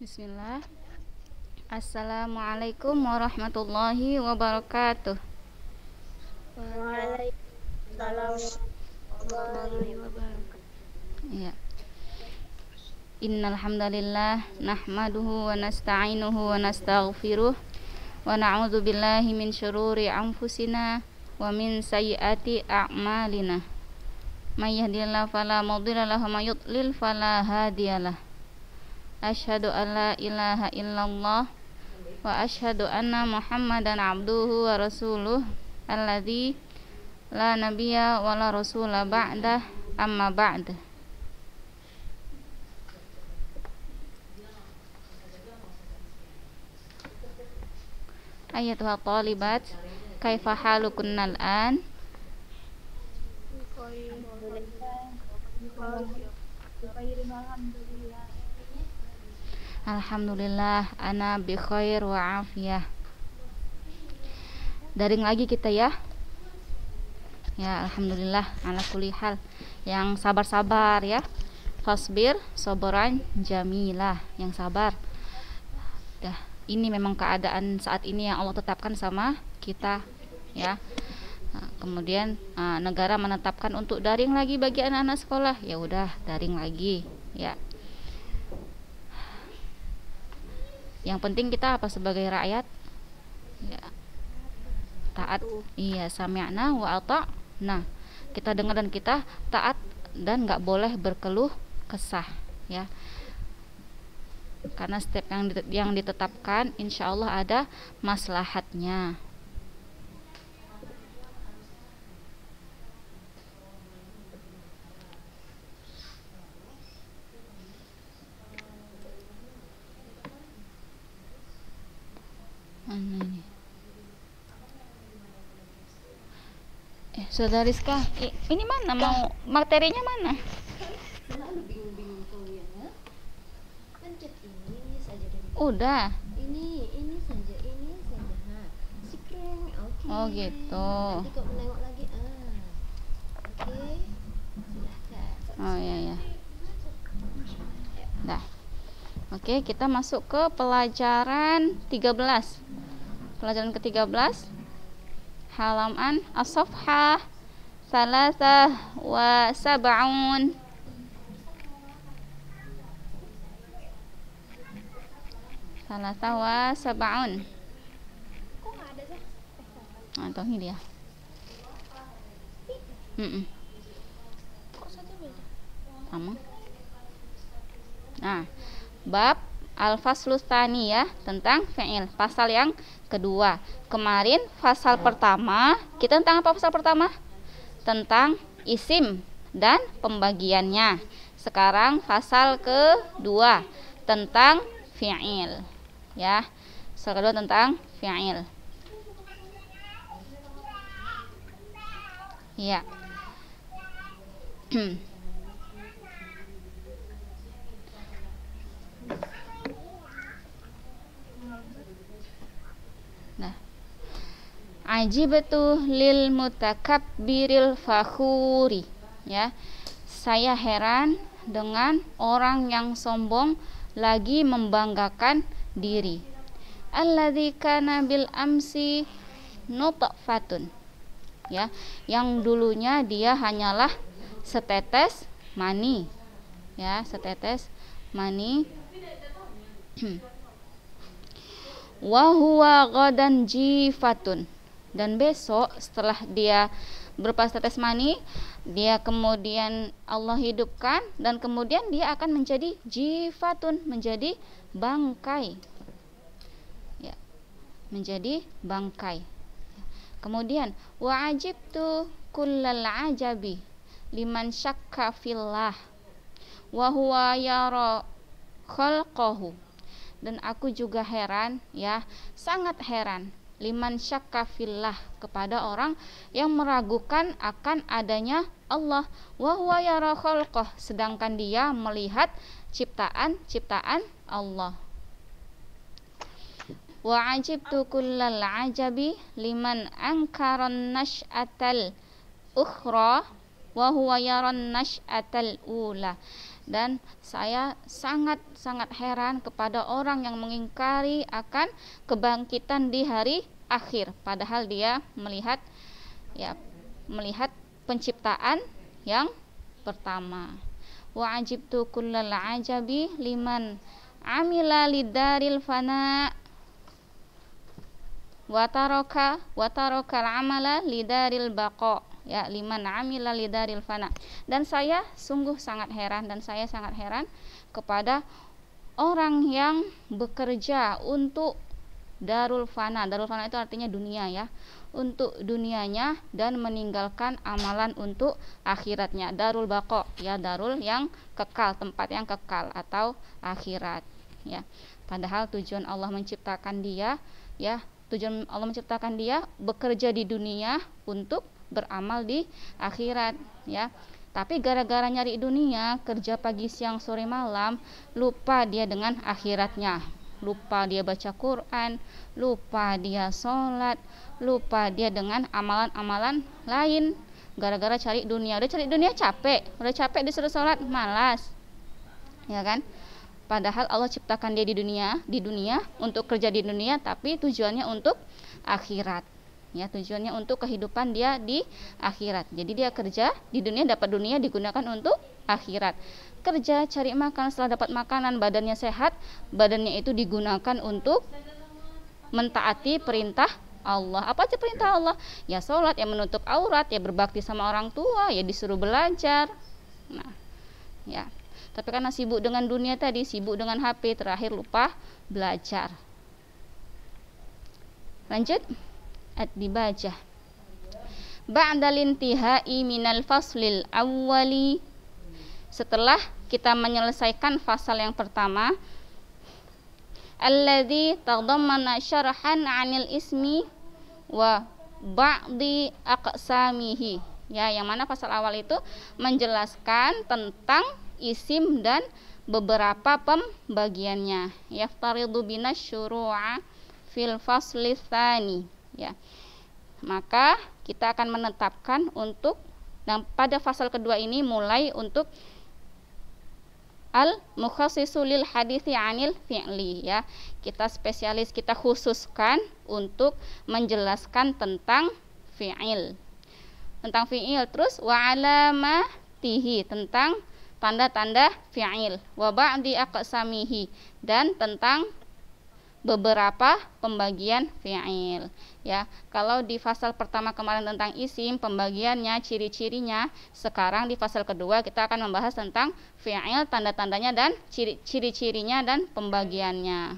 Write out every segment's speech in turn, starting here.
Bismillah Assalamualaikum warahmatullahi wabarakatuh Waalaikumsalam warahmatullahi wabarakatuh Ya Innal hamdalillah nahmaduhu wa nasta'inuhu wa nastaghfiruh wa na'udzu billahi min syururi anfusina wa min sayyiati a'malina may yahdihillahu fala mudilla wa may yudlil fala hadiyalah Ashadu an la ilaha illallah Wa ashadu anna muhammadan abduhu wa rasuluh Alladhi la nabiya wa la rasulah ba'dah amma ba'd Ayat wa talibat Kaifa halukunna al-an Bikoyin Bikoyin Bikoyin Bikoyin Alhamdulillah ana bi khair wa afiyah. Daring lagi kita ya. Ya, alhamdulillah ana kulli hal. Yang sabar-sabar ya. Fasbir soboran jamilah yang sabar. Dah, ini memang keadaan saat ini yang Allah tetapkan sama kita ya. Nah, kemudian ah, negara menetapkan untuk daring lagi bagi anak-anak sekolah. Ya udah, daring lagi ya. yang penting kita apa sebagai rakyat ya, taat iya sami'na wa ata nah kita dengar dan kita taat dan nggak boleh berkeluh kesah ya karena setiap yang yang ditetapkan insya Allah ada maslahatnya Saudara Rizka, ini mana mau materinya mana? Udah. oke. Oh gitu. Ah, oh iya ya. Dah. Oke, okay, kita masuk ke pelajaran 13. Pelajaran ke-13 halaman as ثلاثة وسبعون ثلاثة وسبعون Nah, toh ini dia. Sama. Nah, bab Al-Faslustani ya tentang fi'il, pasal yang kedua. Kemarin pasal pertama, kita tentang apa pasal pertama? tentang isim dan pembagiannya. Sekarang pasal kedua tentang fi'il. Ya. Sekarang tentang fi'il. Ya. ajibatu lil mutakabbiril fakhuri ya saya heran dengan orang yang sombong lagi membanggakan diri alladzi kana bil amsi nutfatun ya yang dulunya dia hanyalah setetes mani ya setetes mani wa huwa ghadan jifatun dan besok setelah dia berpasta tesmani dia kemudian Allah hidupkan dan kemudian dia akan menjadi jifatun menjadi bangkai ya menjadi bangkai kemudian wa ajibtu kullal ajabi liman syakka fillah wa huwa yara khalqahu dan aku juga heran ya sangat heran liman syakka kepada orang yang meragukan akan adanya Allah wa huwa yara sedangkan dia melihat ciptaan-ciptaan Allah wa ajibtu kullal ajabi liman ankaran nash'atal ukhra wa huwa yaran nash'atal ula dan saya sangat-sangat heran kepada orang yang mengingkari akan kebangkitan di hari akhir padahal dia melihat ya melihat penciptaan yang pertama wa ajibtu kullal ajabi liman amila lidaril fana wa taraka wa taraka amala lidaril baqa ya liman amila lidaril fana dan saya sungguh sangat heran dan saya sangat heran kepada orang yang bekerja untuk darul fana. Darul fana itu artinya dunia ya. Untuk dunianya dan meninggalkan amalan untuk akhiratnya. Darul bako ya, darul yang kekal, tempat yang kekal atau akhirat ya. Padahal tujuan Allah menciptakan dia ya, tujuan Allah menciptakan dia bekerja di dunia untuk beramal di akhirat ya tapi gara-gara nyari dunia kerja pagi siang sore malam lupa dia dengan akhiratnya lupa dia baca Quran lupa dia sholat lupa dia dengan amalan-amalan lain gara-gara cari dunia udah cari dunia capek udah capek disuruh sholat malas ya kan padahal Allah ciptakan dia di dunia di dunia untuk kerja di dunia tapi tujuannya untuk akhirat ya tujuannya untuk kehidupan dia di akhirat jadi dia kerja di dunia dapat dunia digunakan untuk akhirat kerja cari makan setelah dapat makanan badannya sehat badannya itu digunakan untuk mentaati perintah Allah apa aja perintah Allah ya sholat ya menutup aurat ya berbakti sama orang tua ya disuruh belajar nah ya tapi karena sibuk dengan dunia tadi sibuk dengan HP terakhir lupa belajar lanjut Ad-Dibajah ba'da lintihai minal faslil awwali Setelah kita menyelesaikan fasal yang pertama Alladhi tagdammana syarahan anil ismi wa ba'di aqsamihi ya yang mana pasal awal itu menjelaskan tentang isim dan beberapa pembagiannya yaftaridu bina syuru'a fil faslithani ya. Maka kita akan menetapkan untuk dan pada fasal kedua ini mulai untuk al mukhassisu lil hadithi anil fi'li ya. Kita spesialis, kita khususkan untuk menjelaskan tentang fi'il. Tentang fi'il terus wa alamatihi tentang tanda-tanda fi'il wa ba'di aqsamihi dan tentang beberapa pembagian fi'il ya. Kalau di pasal pertama kemarin tentang isim, pembagiannya, ciri-cirinya, sekarang di pasal kedua kita akan membahas tentang fi'il, tanda-tandanya dan ciri-cirinya dan pembagiannya.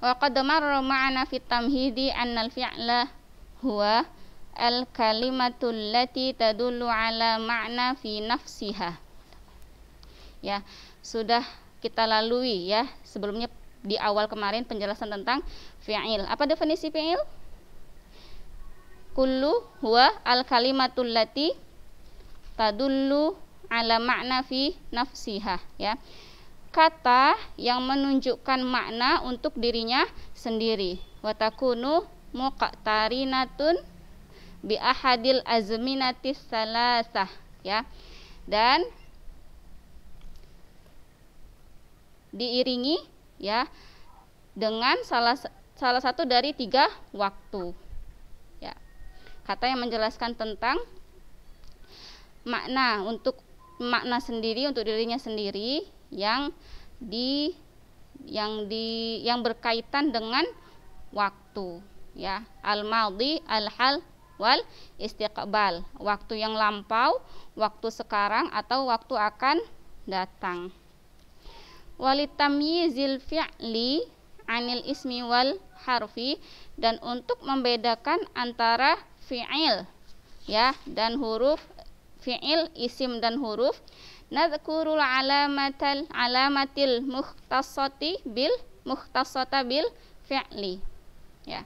Wa qad marra ma'ana fi tamhidi annal fi'la huwa al kalimatul lati tadullu ala ma'na fi nafsiha. Ya, sudah kita lalui ya sebelumnya di awal kemarin penjelasan tentang fi'il. Apa definisi fi'il? Kullu huwa al-kalimatul lati tadullu ala makna fi nafsiha ya. Kata yang menunjukkan makna untuk dirinya sendiri. Watakunu muqtarinatun bi ahadil azminatis salasah ya. Dan diiringi ya dengan salah salah satu dari tiga waktu ya kata yang menjelaskan tentang makna untuk makna sendiri untuk dirinya sendiri yang di yang di yang berkaitan dengan waktu ya al maldi al hal wal istiqbal waktu yang lampau waktu sekarang atau waktu akan datang walitamyizil fi'li anil ismi wal harfi dan untuk membedakan antara fi'il ya dan huruf fi'il isim dan huruf nadzkurul alamatal alamatil mukhtasati bil mukhtasata bil fi'li ya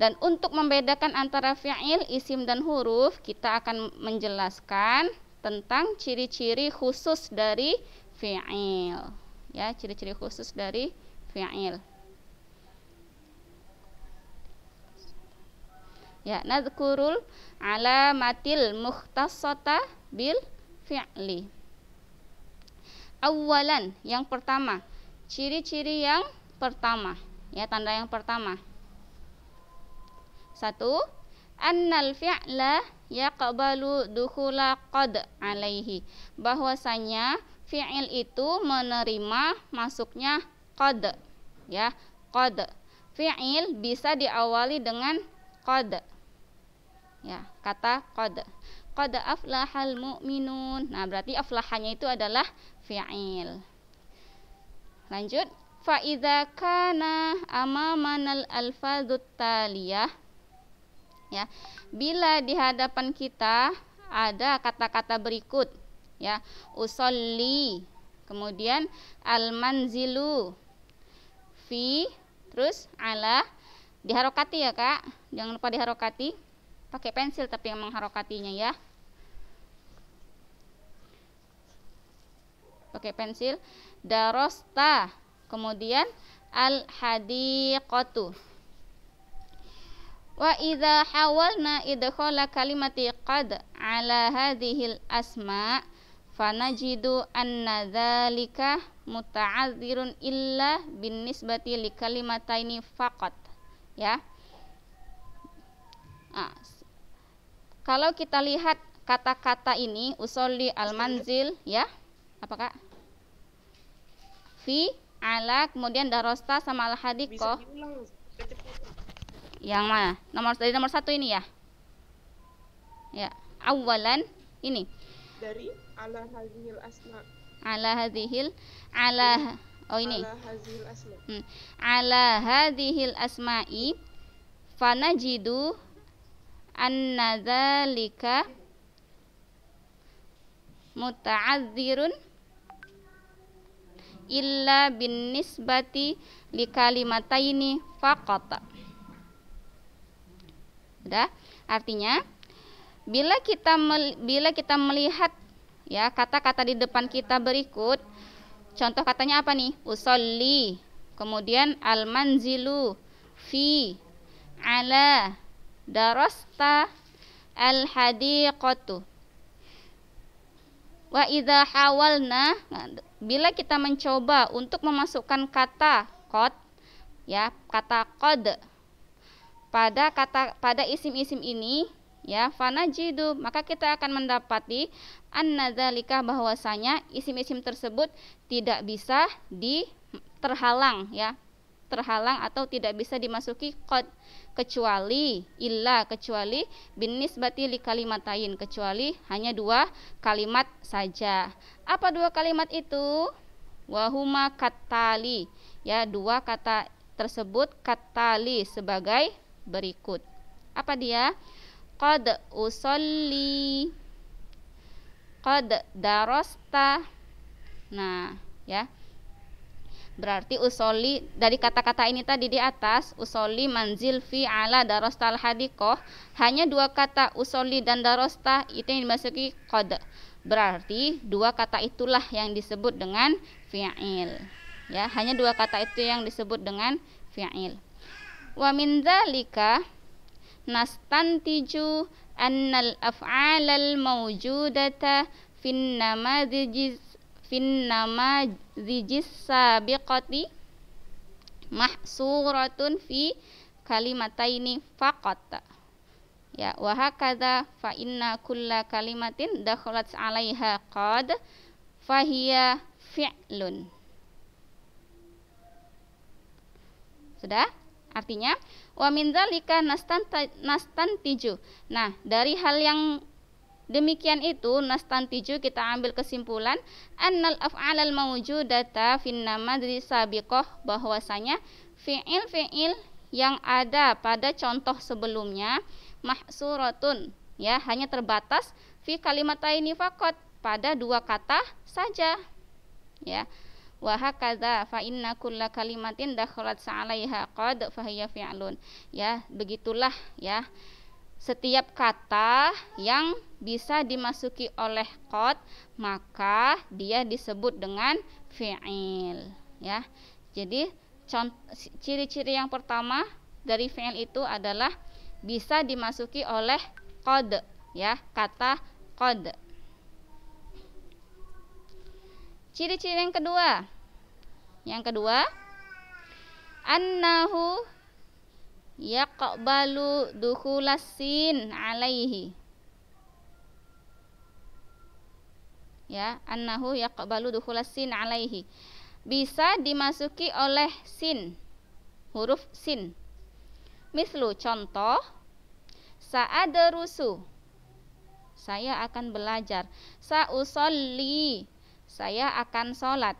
dan untuk membedakan antara fi'il, isim dan huruf, kita akan menjelaskan tentang ciri-ciri khusus dari fi'il ya ciri-ciri khusus dari fi'il ya nadhkurul alamatil mukhtasata bil fi'li awalan yang pertama ciri-ciri yang pertama ya tanda yang pertama satu annal fi'la yaqbalu dukhula qad alaihi bahwasanya fi'il itu menerima masuknya qad ya qad fi'il bisa diawali dengan qad ya kata qad qad aflahal mu'minun nah berarti aflahanya itu adalah fi'il lanjut fa idza kana amamanal alfazut taliyah ya bila di hadapan kita ada kata-kata berikut ya usolli kemudian al manzilu fi terus ala diharokati ya kak jangan lupa diharokati pakai pensil tapi yang mengharokatinya ya pakai pensil darosta kemudian al hadiqatu wa idha hawalna idkhala kalimati qad ala hadhil asma fanajidu anna dhalika muta'adzirun illa bin nisbati li kalimataini faqat ya nah, kalau kita lihat kata-kata ini usolli al manzil ya apakah fi ala kemudian darosta sama al hadiko yang mana nomor dari nomor satu ini ya ya awalan ini dari ala hadhil asma ala hadhil ala oh ini ala hadhil asma hmm. ala hadhil asma'i fanajidu anna dzalika muta'adzirun illa bin nisbati li kalimataini faqata Sudah? Artinya bila kita mel, bila kita melihat Ya, kata-kata di depan kita berikut. Contoh katanya apa nih? Usolli. Kemudian almanzilu fi, ala, darasta, al-hadiqatu. Wa idha hawalna, nah, bila kita mencoba untuk memasukkan kata kot ya, kata kod pada kata pada isim-isim ini ya fanajidu maka kita akan mendapati anna dzalika bahwasanya isim-isim tersebut tidak bisa di terhalang ya terhalang atau tidak bisa dimasuki qad kecuali illa kecuali bin nisbati li kalimatain kecuali hanya dua kalimat saja. Apa dua kalimat itu? Wahuma katali ya dua kata tersebut katali sebagai berikut. Apa dia? Qad usolli qad darosta nah ya berarti usoli dari kata-kata ini tadi di atas usoli manzil fi ala darostal hadikoh hanya dua kata usoli dan darosta itu yang dimasuki kode berarti dua kata itulah yang disebut dengan fi'il ya hanya dua kata itu yang disebut dengan fi'il wa min dzalika nastantiju أن الأفعال الموجودة في النماذج في النماذج السابقة محصورة في كلمتين فقط ya wahakadha fa inna kulla kalimatin dakhalat 'alaiha qad fahiya fi'lun sudah Artinya, wa min nastan nastantiju. Nah, dari hal yang demikian itu nastantiju kita ambil kesimpulan annal af'alal mawjudata fin namadri sabiqah bahwasanya fi'il-fi'il yang ada pada contoh sebelumnya mahsuratun ya hanya terbatas fi kalimat ini fakot pada dua kata saja ya wa hakadza fa inna kulla kalimatin dakhalat sa'alaiha qad fa hiya fi'lun ya begitulah ya setiap kata yang bisa dimasuki oleh qad maka dia disebut dengan fi'il ya jadi ciri-ciri yang pertama dari fi'il itu adalah bisa dimasuki oleh qad ya kata qad Ciri-ciri yang kedua. Yang kedua, annahu yaqbalu dukhulasin alaihi. Ya, annahu yaqbalu dukhulasin alaihi. Bisa dimasuki oleh sin, huruf sin. Mislu contoh Sa'adrusu Saya akan belajar Sa'usolli saya akan sholat.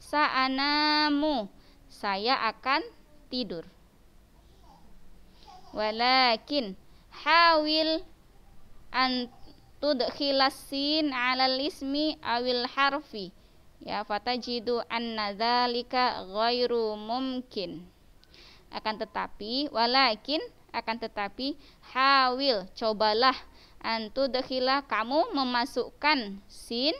Sa'anamu, saya akan tidur. Walakin hawil an sin 'alal ismi awil harfi ya fatajidu anna dhalika ghairu mumkin akan tetapi walakin akan tetapi hawil cobalah antu kamu memasukkan sin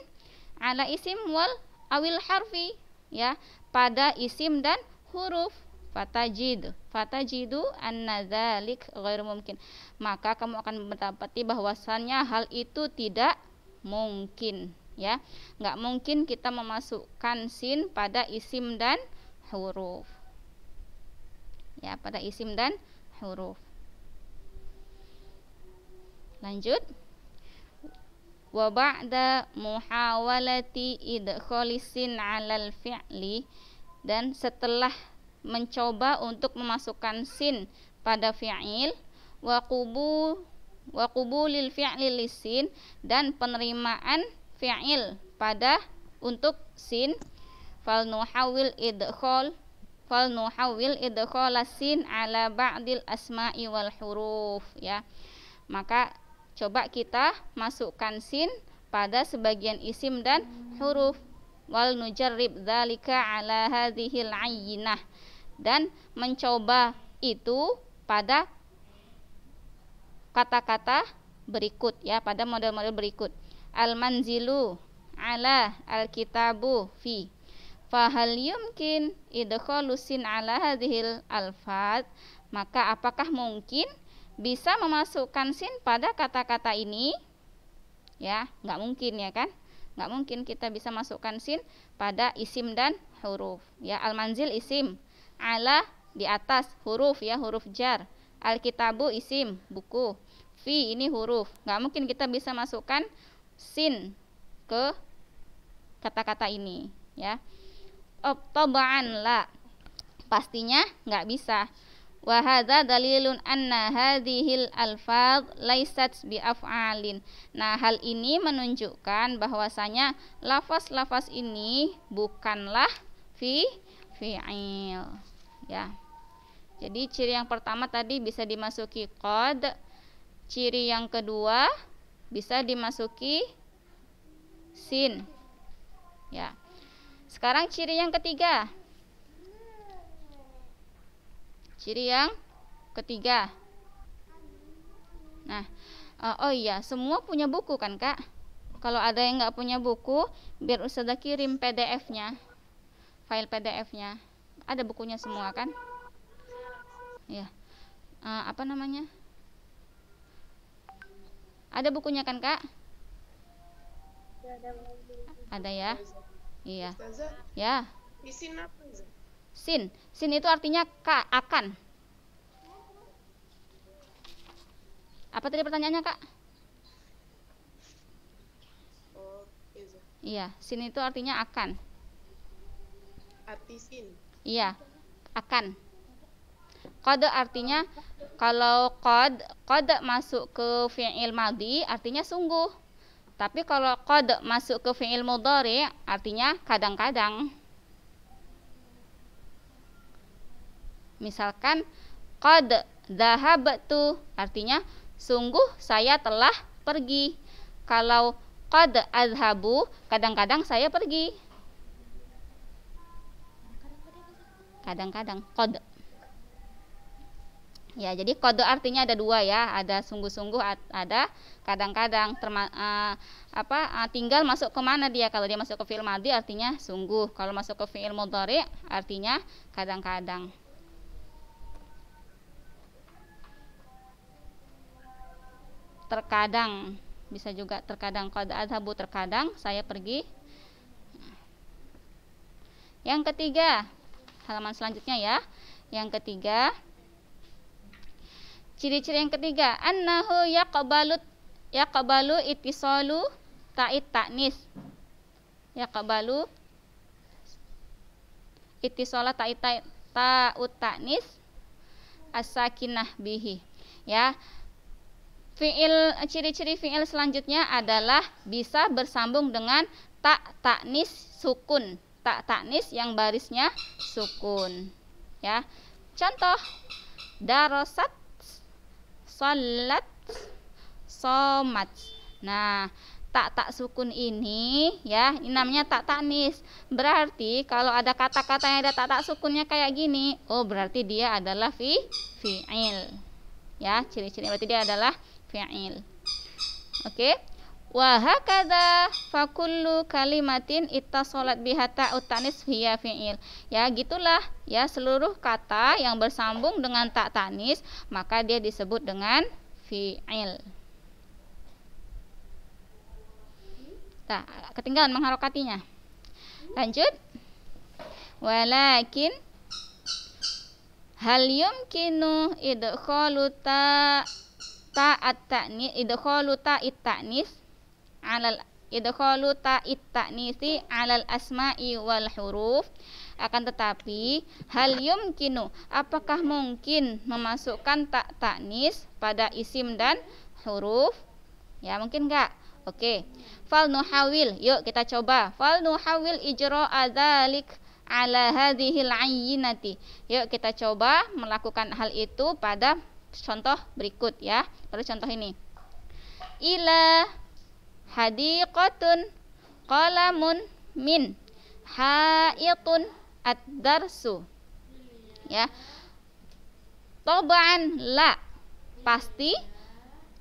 ala isim wal awil harfi ya pada isim dan huruf fatajid fatajidu anna dzalik ghairu mumkin maka kamu akan mendapati bahwasannya hal itu tidak mungkin ya nggak mungkin kita memasukkan sin pada isim dan huruf ya pada isim dan huruf lanjut wa ba'da muhawalati idkholisin alal fi'li dan setelah mencoba untuk memasukkan sin pada fi'il wa qubu wa qubulil fi'li lisin dan penerimaan fi'il pada untuk sin fal nuhawil idkhol fal nuhawil sin ala ba'dil asma'i wal huruf ya maka Coba kita masukkan sin pada sebagian isim dan huruf wal nujarrib dzalika ala hadhil ayyinah dan mencoba itu pada kata-kata berikut ya pada model-model berikut al manzilu ala al kitabu fi fahal yumkin idkhalu sin ala hadhil alfad maka apakah mungkin bisa memasukkan sin pada kata-kata ini? Ya, nggak mungkin ya kan? Nggak mungkin kita bisa masukkan sin pada isim dan huruf. Ya, al-manzil isim, ala di atas huruf ya, huruf jar. Al-kitabu isim, buku. Fi ini huruf. Nggak mungkin kita bisa masukkan sin ke kata-kata ini, ya. Obtobaan la. Pastinya nggak bisa wa hadza dalilun anna hadhil alfaz laisat bi af'alin. Nah, hal ini menunjukkan bahwasanya lafaz-lafaz ini bukanlah fi fi'il. Ya. Jadi ciri yang pertama tadi bisa dimasuki qad. Ciri yang kedua bisa dimasuki sin. Ya. Sekarang ciri yang ketiga Ciri yang ketiga. Nah, uh, oh iya, semua punya buku kan kak? Kalau ada yang nggak punya buku, biar Ustazah kirim PDF-nya, file PDF-nya. Ada bukunya semua kan? Ya, uh, apa namanya? Ada bukunya kan kak? Ada ya? Iya. Ya. Sin. Sin itu artinya ka, akan. Apa tadi pertanyaannya, Kak? Oh, iya. iya, sin itu artinya akan. Arti sin. Iya, akan. Kode artinya kalau kode kode masuk ke fi'il madi artinya sungguh. Tapi kalau kode masuk ke fi'il mudhari artinya kadang-kadang. Misalkan qad dhahabtu artinya sungguh saya telah pergi. Kalau qad azhabu kadang-kadang saya pergi. Kadang-kadang qad. Ya, jadi kode artinya ada dua ya, ada sungguh-sungguh, ada kadang-kadang uh, apa uh, tinggal masuk ke mana dia. Kalau dia masuk ke fi'il madi artinya sungguh, kalau masuk ke fi'il mudhari artinya kadang-kadang. terkadang bisa juga terkadang qad adhabu terkadang saya pergi yang ketiga halaman selanjutnya ya yang ketiga ciri-ciri yang ketiga annahu yaqbalu yaqbalu ittisalu ta'id ta'nis yaqbalu ittisala ta'id ta'ut ta'nis as-sakinah bihi ya Fiil ciri-ciri fiil selanjutnya adalah bisa bersambung dengan tak taknis sukun. Tak taknis yang barisnya sukun. Ya. Contoh darosat salat somat. Nah, tak tak sukun ini ya ini namanya tak taknis berarti kalau ada kata-kata yang ada tak tak sukunnya kayak gini oh berarti dia adalah fi fiil ya ciri-ciri berarti dia adalah fi'il oke wa hakadha fa kullu kalimatin ittasalat biha ta'u tanis hiya fi'il ya gitulah ya seluruh kata yang bersambung dengan tak tanis maka dia disebut dengan fi'il Nah, ketinggalan mengharokatinya. Lanjut. Walakin hal yumkinu idkhalu ta ta at-ta'ni idkhalu ta it-ta'nis 'alal idkhalu ta it-ta'nisi 'alal asma'i wal huruf akan tetapi hal yumkinu apakah mungkin memasukkan ta ta'nis pada isim dan huruf ya mungkin enggak Oke. Okay. Fal nuhawil, yuk kita coba. Fal nuhawil ijra adzalik ala hadhil ayyinati. Yuk kita coba melakukan hal itu pada contoh berikut ya. Pada contoh ini. Ila hadiqatun qalamun min haitun ad-darsu. Ya. Tobaan la pasti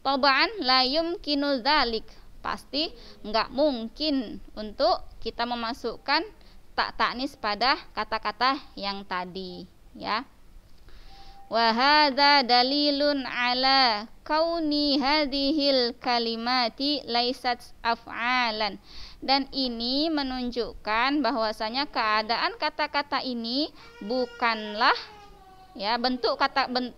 tobaan la yumkinu dzalik pasti nggak mungkin untuk kita memasukkan tak taknis pada kata-kata yang tadi ya Wahada dalilun ala kauni hadhil kalimati laisat af'alan. Dan ini menunjukkan bahwasanya keadaan kata-kata ini bukanlah ya bentuk kata ben,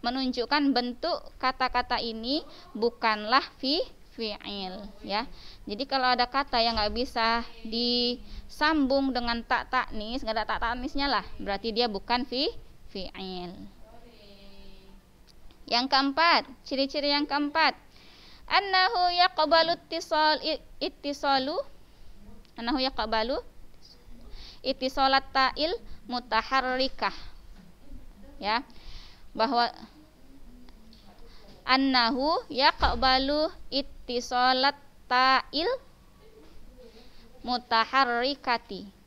menunjukkan bentuk kata-kata ini bukanlah fi fi'il ya. Jadi kalau ada kata yang nggak bisa disambung dengan tak taknis, nggak ada tak taknisnya lah, berarti dia bukan fi fi'il. Yang keempat, ciri-ciri yang keempat. Annahu yaqbalu ittisal ittisalu annahu yaqbalu ittisalat ta'il mutaharrikah. Ya. Bahwa annahu yaqbalu ittisalat ta'il mutaharrikati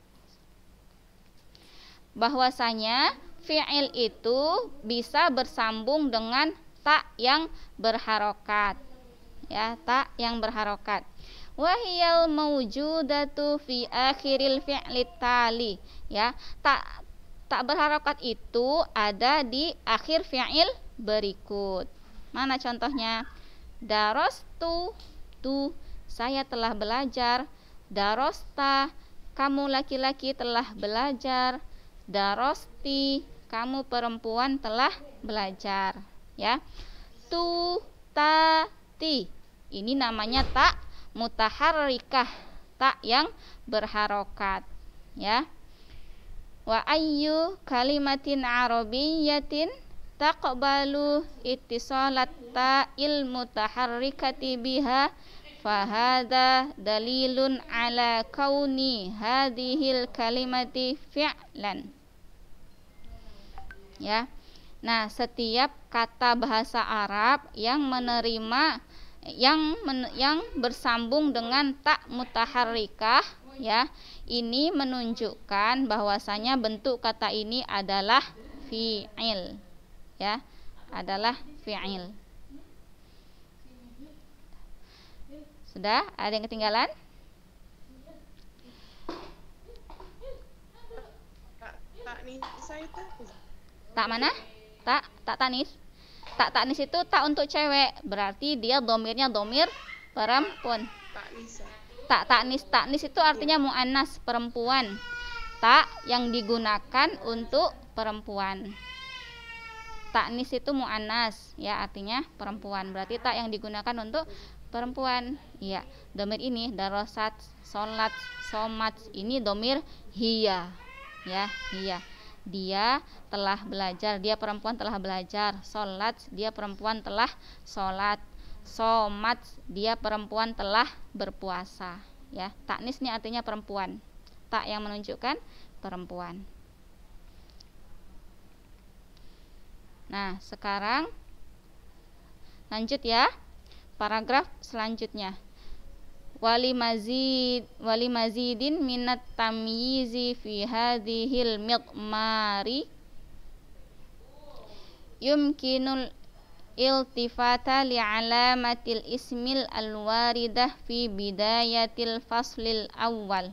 bahwasanya fi'il itu bisa bersambung dengan tak yang berharokat ya tak yang berharokat wahiyal maujudatu fi akhiril fi'li tali ya tak tak berharokat itu ada di akhir fi'il berikut mana contohnya darostu tu saya telah belajar darosta kamu laki-laki telah belajar darosti kamu perempuan telah belajar ya tu ta ti ini namanya tak mutaharrikah tak yang berharokat ya wa ayyu kalimatin arabiyyatin taqbalu ittisalat ta'il mutaharrikati biha fahada dalilun ala kauni hadhil kalimati fi'lan ya. Nah, setiap kata bahasa Arab yang menerima yang men, yang bersambung dengan tak mutaharrikah ya, ini menunjukkan bahwasanya bentuk kata ini adalah fi'il ya, adalah fi'il. Sudah? Ada yang ketinggalan? Tak, tak nih, saya tahu tak mana tak tak tanis tak tanis itu tak untuk cewek berarti dia domirnya domir perempuan tak tak tak tanis itu artinya muanas perempuan tak yang digunakan untuk perempuan Tak taknis itu muanas ya artinya perempuan berarti tak yang digunakan untuk perempuan Iya domir ini darosat solat somat ini domir hia, ya hia dia telah belajar dia perempuan telah belajar sholat dia perempuan telah salat. somat dia perempuan telah berpuasa ya taknis ini artinya perempuan tak yang menunjukkan perempuan nah sekarang lanjut ya paragraf selanjutnya wali mazid wali mazidin minat tamyizi fi hadhil miqmari yumkinul iltifata alamatil ismil alwaridah fi bidayatil faslil awal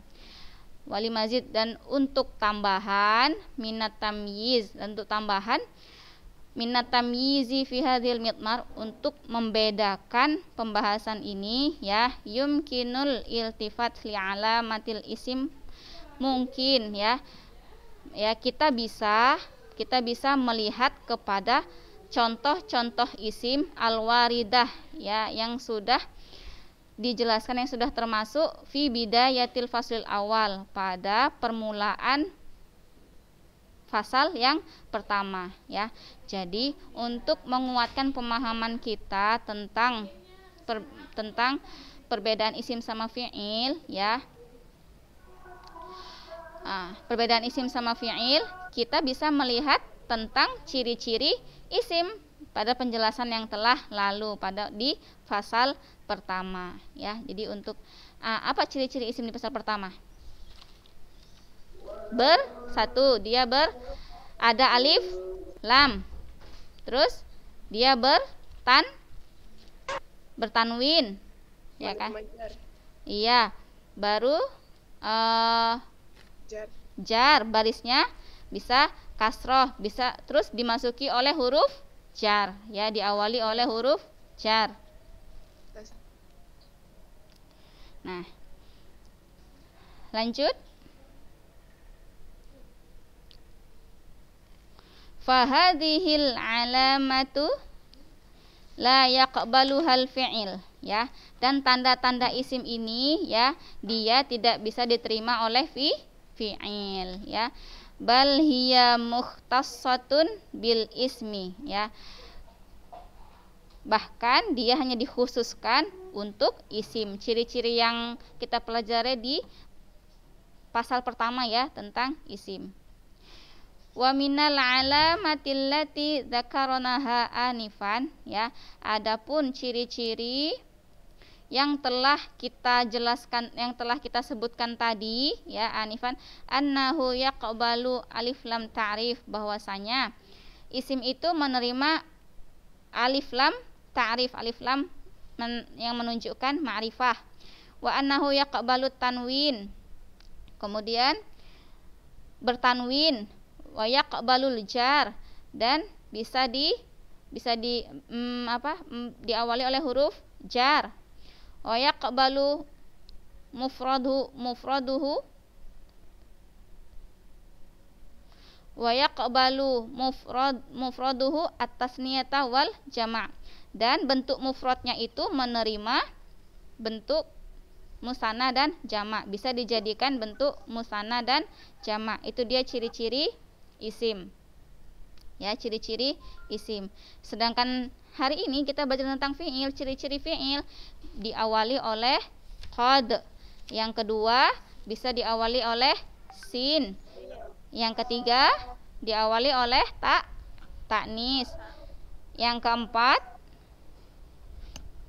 wali mazid dan untuk tambahan minat tamyiz untuk tambahan minat tamyizi fi hadhil mitmar untuk membedakan pembahasan ini ya yumkinul iltifat li alamatil isim mungkin ya ya kita bisa kita bisa melihat kepada contoh-contoh isim alwaridah ya yang sudah dijelaskan yang sudah termasuk fi bidayatil faslil awal pada permulaan fasal yang pertama ya. Jadi untuk menguatkan pemahaman kita tentang per, tentang perbedaan isim sama fiil ya. Nah, perbedaan isim sama fiil kita bisa melihat tentang ciri-ciri isim pada penjelasan yang telah lalu pada di fasal pertama ya. Jadi untuk ah, apa ciri-ciri isim di pasal pertama? Ber satu Dia ber ada alif, lam. Terus dia ber tan bertanwin. Ya kan? Iya. Baru uh, jar barisnya bisa kasroh bisa terus dimasuki oleh huruf jar ya diawali oleh huruf jar nah lanjut fahadihil alamatu la yaqbaluhal fi'il ya dan tanda-tanda isim ini ya dia tidak bisa diterima oleh fi fi'il ya bal hiya mukhtassatun bil ismi ya bahkan dia hanya dikhususkan untuk isim ciri-ciri yang kita pelajari di pasal pertama ya tentang isim wa minal alamatillati lati anifan ya adapun ciri-ciri yang telah kita jelaskan yang telah kita sebutkan tadi ya anifan annahu yaqbalu alif lam ta'rif bahwasanya isim itu menerima alif lam ta'rif alif lam men, yang menunjukkan ma'rifah wa annahu yaqbalu tanwin kemudian bertanwin wayak balul jar dan bisa di bisa di mm, apa mm, diawali oleh huruf jar wayak balu mufradhu mufraduhu balu mufrad mufraduhu atas niat awal jamak dan bentuk mufradnya itu menerima bentuk musana dan jamak bisa dijadikan bentuk musana dan jamak itu dia ciri-ciri isim. Ya, ciri-ciri isim. Sedangkan hari ini kita belajar tentang fiil, ciri-ciri fiil diawali oleh kod. Yang kedua bisa diawali oleh sin. Yang ketiga diawali oleh tak taknis. Yang keempat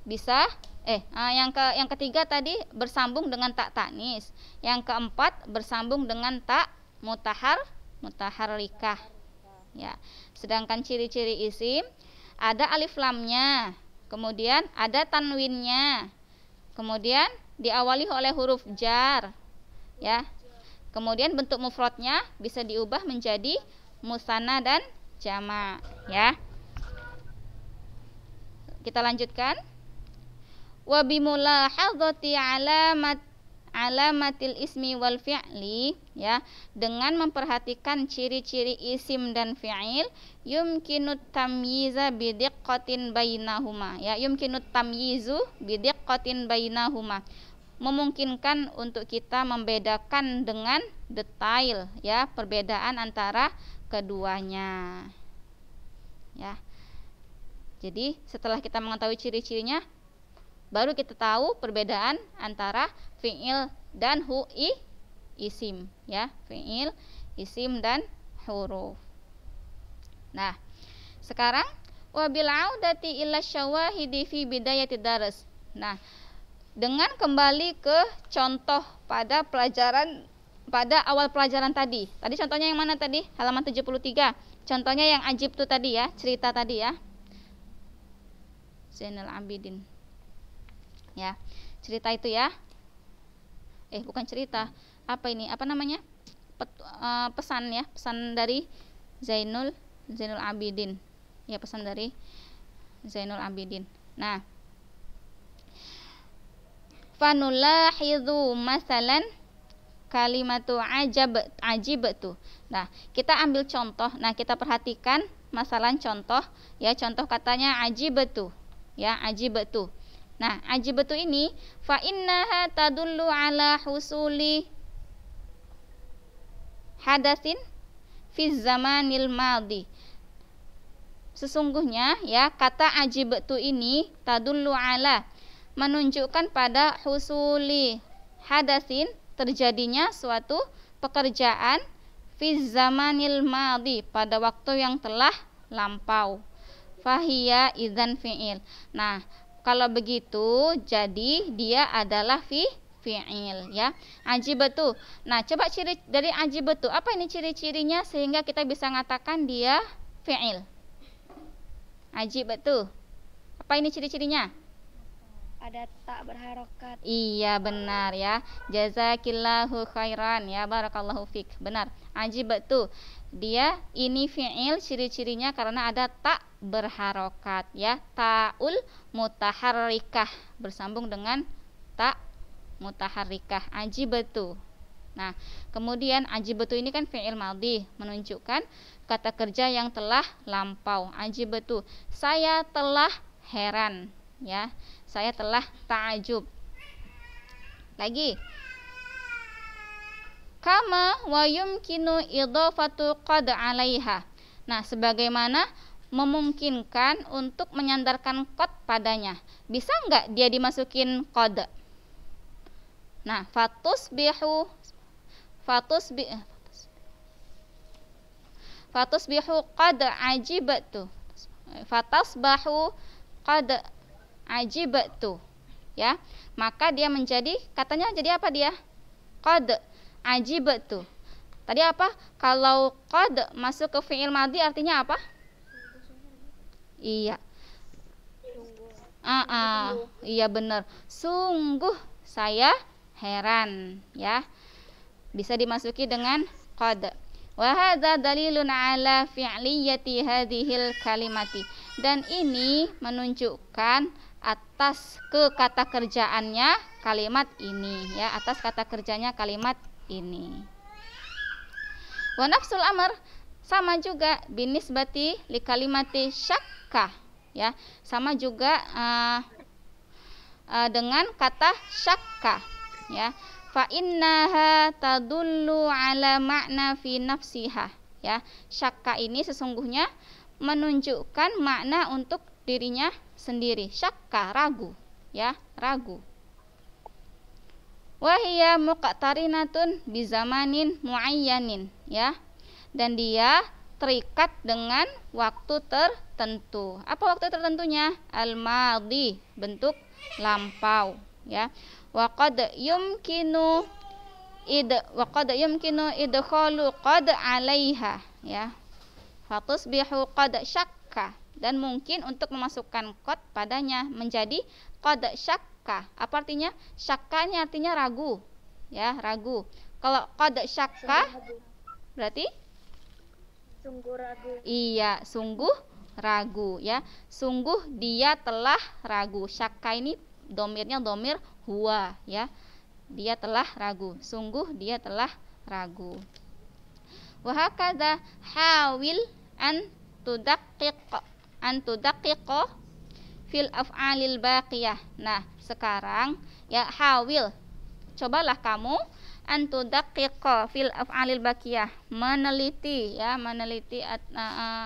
bisa eh ah, yang ke yang ketiga tadi bersambung dengan tak taknis. Yang keempat bersambung dengan tak mutahar mutaharlikah, ya sedangkan ciri-ciri isim ada alif lamnya kemudian ada tanwinnya kemudian diawali oleh huruf jar ya kemudian bentuk mufradnya bisa diubah menjadi musana dan jama ya kita lanjutkan wa alamat alamatil ismi wal fi'li ya dengan memperhatikan ciri-ciri isim dan fi'il yumkinut tamyiza bidiqqatin bainahuma ya yumkinut tamyizu bidiqqatin bainahuma memungkinkan untuk kita membedakan dengan detail ya perbedaan antara keduanya ya jadi setelah kita mengetahui ciri-cirinya baru kita tahu perbedaan antara fiil dan hu i isim ya fiil isim dan huruf nah sekarang wabil audati ila syawahidi fi bidayati daras nah dengan kembali ke contoh pada pelajaran pada awal pelajaran tadi tadi contohnya yang mana tadi halaman 73 contohnya yang ajib tuh tadi ya cerita tadi ya Zainal Abidin ya cerita itu ya eh bukan cerita apa ini apa namanya Pet, uh, pesan ya pesan dari Zainul Zainul Abidin ya pesan dari Zainul Abidin nah itu masalan kalimatu ajab ajib tuh nah kita ambil contoh nah kita perhatikan masalah contoh ya contoh katanya ajib tuh ya ajib tuh Nah, betul ini fa innaha tadullu ala husuli hadasin fi zamanil madi. Sesungguhnya ya kata betul ini tadullu ala menunjukkan pada husuli hadasin terjadinya suatu pekerjaan fi zamanil madi pada waktu yang telah lampau. Fahiya idzan fi'il. Nah, kalau begitu, jadi dia adalah fi fi'il ya. betul. Nah, coba ciri dari betul Apa ini ciri-cirinya sehingga kita bisa mengatakan dia fi'il? betul. Apa ini ciri-cirinya? ada tak berharokat. Iya benar ya. Jazakillahu khairan ya barakallahu fik. Benar. aji betul dia ini fiil ciri-cirinya karena ada tak berharokat ya taul mutaharrikah bersambung dengan tak mutaharrikah aji betul. nah kemudian aji betul ini kan fiil maldi menunjukkan kata kerja yang telah lampau aji betul saya telah heran ya saya telah takjub lagi kama wa yumkinu idhafatu qad 'alaiha. Nah, sebagaimana memungkinkan untuk menyandarkan qad padanya. Bisa enggak dia dimasukin qad? Nah, fatus fatus bihu, bi fatus bihu qad ajibatu. bahu qad ajibatu. Ya, maka dia menjadi katanya jadi apa dia? Qad Aji ajibtu. Tadi apa? Kalau qad masuk ke fi'il madi artinya apa? Iya. Ah, ah. iya benar. Sungguh saya heran, ya. Bisa dimasuki dengan qad. Wa dalilun ala fi'liyati hadhil kalimati. Dan ini menunjukkan atas ke kata kerjaannya kalimat ini ya, atas kata kerjanya kalimat ini. Wa nafsul amr sama juga binisbati li kalimati syakka ya. Sama juga uh, uh, dengan kata syakka ya. Fa innaha tadullu ala makna fi nafsiha ya. Syakka ini sesungguhnya menunjukkan makna untuk dirinya sendiri. Syakka ragu ya, ragu. Wahia muqtarinatun bizamanin muayyanin ya. Dan dia terikat dengan waktu tertentu. Apa waktu tertentunya? Al-madi, bentuk lampau ya. Wa qad yumkinu id wa qad yumkinu idkhalu qad 'alaiha ya. Fatusbihu qad syakka dan mungkin untuk memasukkan qad padanya menjadi qad syakka syakka. Apa artinya? Syakka ini artinya ragu. Ya, ragu. Kalau qad syakka berarti sungguh ragu. Iya, sungguh ragu ya. Sungguh dia telah ragu. Syakka ini domirnya domir huwa ya. Dia telah ragu. Sungguh dia telah ragu. Wahakada hawil an tudaqqiq an tudaqqiq fil af'alil baqiyah. Nah, sekarang ya hawil. Cobalah kamu antu daqiqa fil af'alil baqiyah, meneliti ya, meneliti uh, uh,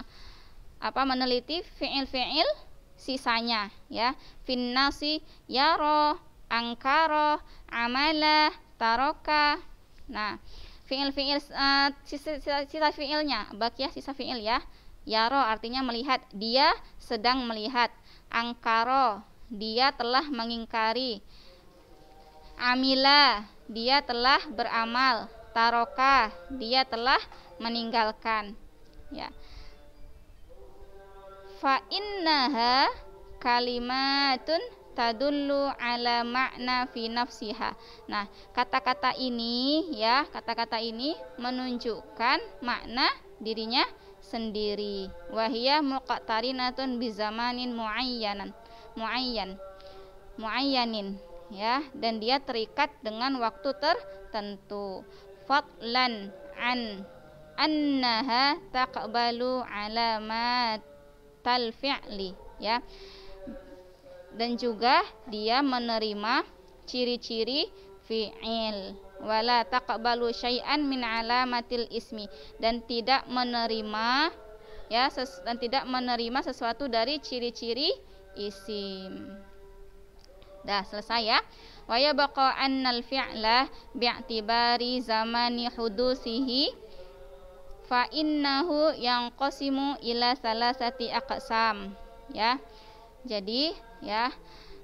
apa meneliti fi'il-fi'il sisanya ya. Finnasi yaro, angkaro, amala, taroka. Nah, fi'il-fi'il uh, sisa, sisa fi'ilnya, baqiyah sisa fi'il ya. Yaro artinya melihat, dia sedang melihat angkaro dia telah mengingkari amila dia telah beramal taroka dia telah meninggalkan ya fa innaha kalimatun tadullu ala makna fi nafsiha. Nah, kata-kata ini ya, kata-kata ini menunjukkan makna dirinya sendiri wahiyah muqtarinatun bizamanin muayyanan muayyan muayyanin ya dan dia terikat dengan waktu tertentu fadlan an annaha taqbalu alamat fi'li ya dan juga dia menerima ciri-ciri fi'il wala taqbalu syai'an min alamatil ismi dan tidak menerima ya ses, dan tidak menerima sesuatu dari ciri-ciri isim. Dah selesai ya. Wa yabqa annal fi'la bi'tibari zamani hudusihi fa innahu yang qasimu ila salasati aqsam ya jadi ya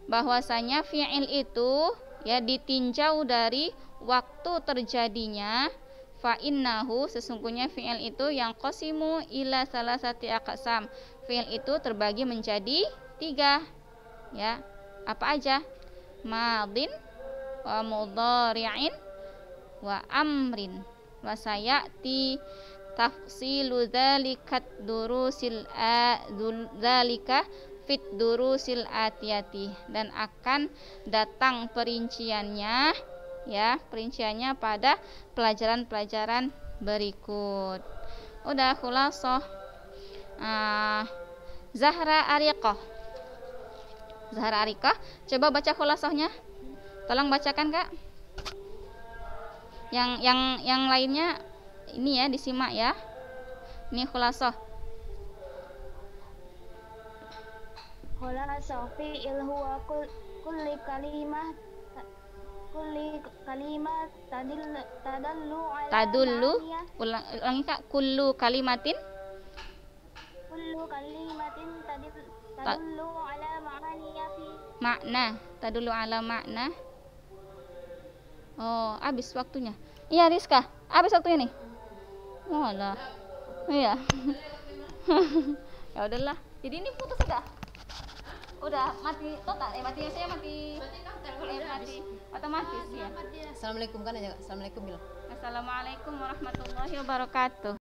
bahwasanya fi'il itu ya ditinjau dari waktu terjadinya fa innahu sesungguhnya fi'il itu yang kosimu ila salah satu akasam fi'il itu terbagi menjadi tiga ya apa aja madin wa mudhari'in wa amrin wa sayati tafsilu dzalikat durusil a dzalika fit durusil atiyati dan akan datang perinciannya ya perinciannya pada pelajaran-pelajaran berikut udah khulasoh uh, Zahra Ariqah Zahra Ariqah coba baca khulasohnya tolong bacakan kak yang yang yang lainnya ini ya disimak ya ini khulasoh khulasoh fi ilhuwa kulli kalimah kulli kalimat tadillu tadallu ala tadullu ulang ulangi Kak kullu kalimatin kullu kalimatin tadillu tadullu ala ma'aniya fi makna tadullu ala makna Oh, habis waktunya. Iya, Rizka. Habis waktunya nih. oh Oh, iya. ya udahlah. Jadi ini putus enggak? udah mati total eh mati saya mati kan eh, mati otomatis ah, iya. ya assalamualaikum kan aja assalamualaikum bilang assalamualaikum warahmatullahi wabarakatuh